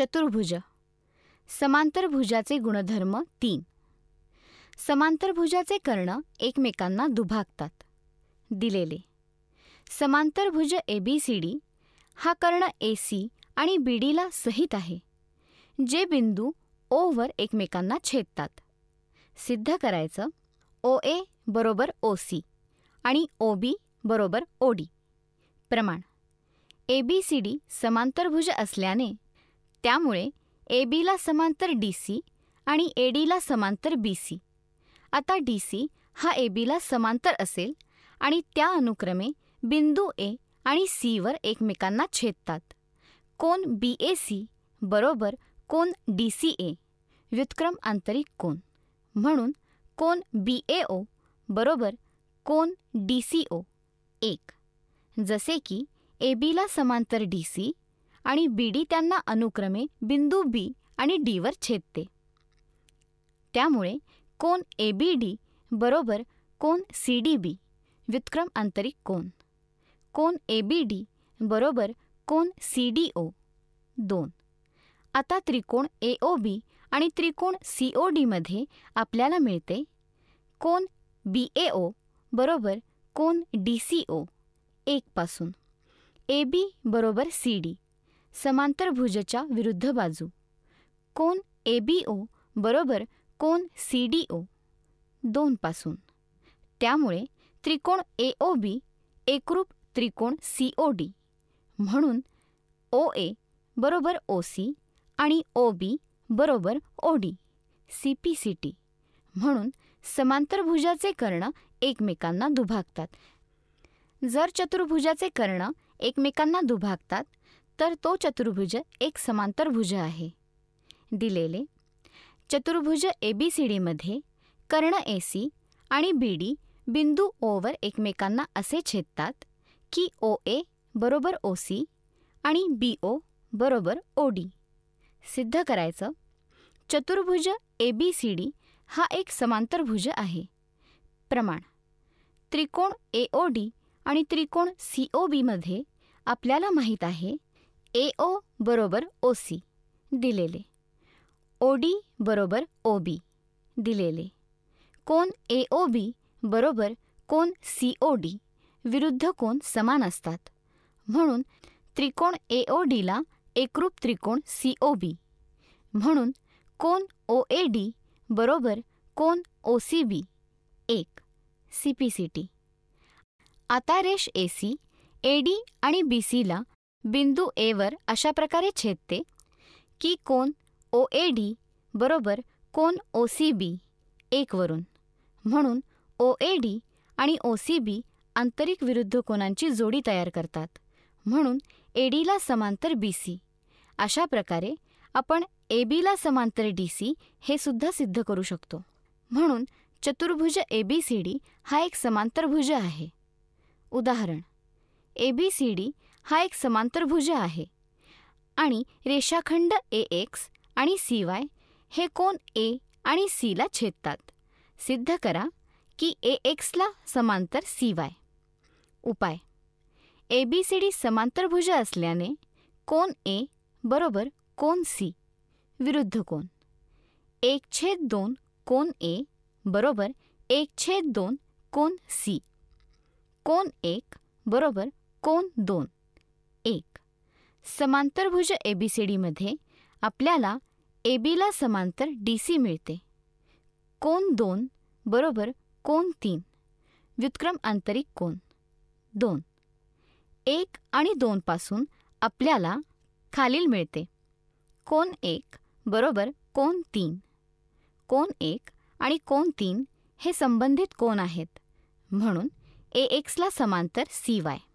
चतुर्भुज समांतरभुजाचे गुणधर्म तीन समांतरभुजाचे कर्ण एकमेकांना दुभागतात दिलेले समांतरभुज ए बी सी डी हा कर्ण ए सी आणि बी डीला सहित आहे जे बिंदू ओवर एकमेकांना छेदतात सिद्ध करायचं ओ ए बरोबर ओ सी आणि ओ बी बरोबर ओ डी प्रमाण ए बी सी डी समांतरभुज असल्याने त्यामुळे ए बीला समांतर डी सी आणि ए डीला समांतर बी सी आता डी सी हा ए बीला समांतर असेल आणि त्या अनुक्रमे बिंदू ए आणि सीवर एकमेकांना छेदतात कोन बी ए सी बरोबर कोन डी सी ए व्युत्क्रम आंतरिक कोन म्हणून कोन बी ए ओ बरोबर कोन डी सी ओ एक जसे की ए बीला समांतर डी सी आणि बीडी त्यांना अनुक्रमे बिंदू बी आणि डीवर छेदते त्यामुळे कोन ए बी डी बरोबर कोन सी डी बी व्युत्क्रम आंतरिक कोन कोन ए बरोबर कोन सी डी दोन आता त्रिकोण ए आणि त्रिकोण सी ओ आपल्याला मिळते कोन बी ए बरोबर कोन D C O एकपासून A B बरोबर सी डी समांतरभुजच्या विरुद्ध बाजू कोन ए बी ओ बरोबर कोन सी डी ओ दोनपासून त्यामुळे त्रिकोण ए ओ बी एकरूप त्रिकोण सी ओ डी म्हणून ओ ए बरोबर ओ सी आणि ओ बी बरोबर O D C P C T म्हणून समांतरभुजाचे कर्ण एकमेकांना दुभागतात जर चतुर्भुजाचे कर्ण एकमेकांना दुभागतात तर तो चतुर्भुज एक समांतरभुज आहे दिलेले चतुर्भुज ए बी सी डीमध्ये कर्ण ए सी आणि बी डी बिंदू ओवर एकमेकांना असे छेदतात की ओ ए बरोबर ओ सी आणि बी ओ बरोबर ओ डी सिद्ध करायचं चतुर्भुज ए बी सी डी हा एक समांतरभुज आहे प्रमाण त्रिकोण ए ओ डी आणि त्रिकोण सी ओ बीमध्ये आपल्याला माहीत आहे ए ओ बरोबर ओ सी दिलेले ओ डी बरोबर ओ बी दिलेले कोन ए ओ बी बरोबर कोन सी ओ डी विरुद्ध कोन समान असतात म्हणून त्रिकोण ए ओ डीला एकरूप त्रिकोण सी ओ बी म्हणून कोन ओ ए डी बरोबर कोन ओ सी बी एक सी पी सी टी आता रेष ए सी ए डी आणि बी सीला बिंदू एवर अशा प्रकारे छेदते की कोन ओ ए बरोबर कोन ओ सी बी एकवरून म्हणून ओ ए डी आणि ओ सी बी आंतरिक विरुद्ध कोनांची जोडी तयार करतात म्हणून ए डीला समांतर बी सी अशा प्रकारे आपण ए बीला समांतर डी सी हे सुद्धा सिद्ध करू शकतो म्हणून चतुर्भुज ए बी हा एक समांतरभुज आहे उदाहरण ए हा एक समांतरभुज आहे आणि रेषाखंड ए एक्स आणि सी वाय हे कोन ए आणि सीला छेदतात सिद्ध करा की ए एक्सला समांतर सी वाय उपाय ए बी सी डी समांतरभुज असल्याने कोन ए बरोबर कोन सी विरुद्ध कोण एक छेद दोन कोन ए बरोबर एक छेद दोन कोन सी कोन एक बरोबर कोन दोन समांतरभुज ए बी आपल्याला ए समांतर डी सी मिळते कोण दोन बरोबर कोण तीन व्युत्क्रम आंतरिक कोण दोन एक आणि दोनपासून आपल्याला खालील मिळते कोण एक बरोबर कोण तीन कोण एक आणि कोण तीन हे संबंधित कोण आहेत म्हणून ए एक्सला समांतर सी वाय